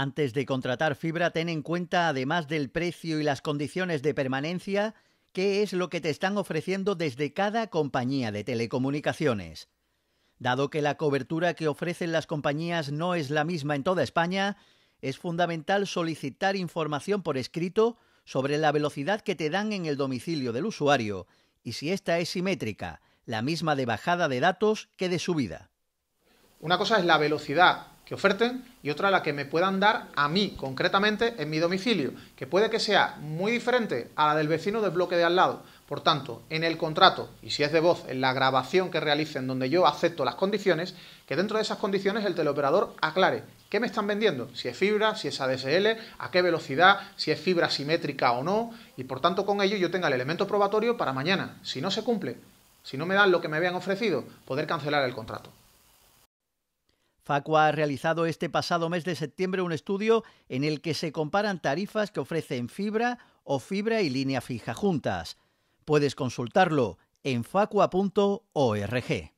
Antes de contratar fibra, ten en cuenta, además del precio y las condiciones de permanencia, qué es lo que te están ofreciendo desde cada compañía de telecomunicaciones. Dado que la cobertura que ofrecen las compañías no es la misma en toda España, es fundamental solicitar información por escrito sobre la velocidad que te dan en el domicilio del usuario y si esta es simétrica, la misma de bajada de datos que de subida. Una cosa es la velocidad que oferten y otra la que me puedan dar a mí, concretamente en mi domicilio, que puede que sea muy diferente a la del vecino del bloque de al lado. Por tanto, en el contrato, y si es de voz, en la grabación que realicen donde yo acepto las condiciones, que dentro de esas condiciones el teleoperador aclare qué me están vendiendo, si es fibra, si es ADSL, a qué velocidad, si es fibra simétrica o no, y por tanto con ello yo tenga el elemento probatorio para mañana, si no se cumple, si no me dan lo que me habían ofrecido, poder cancelar el contrato. Facua ha realizado este pasado mes de septiembre un estudio en el que se comparan tarifas que ofrecen fibra o fibra y línea fija juntas. Puedes consultarlo en facua.org.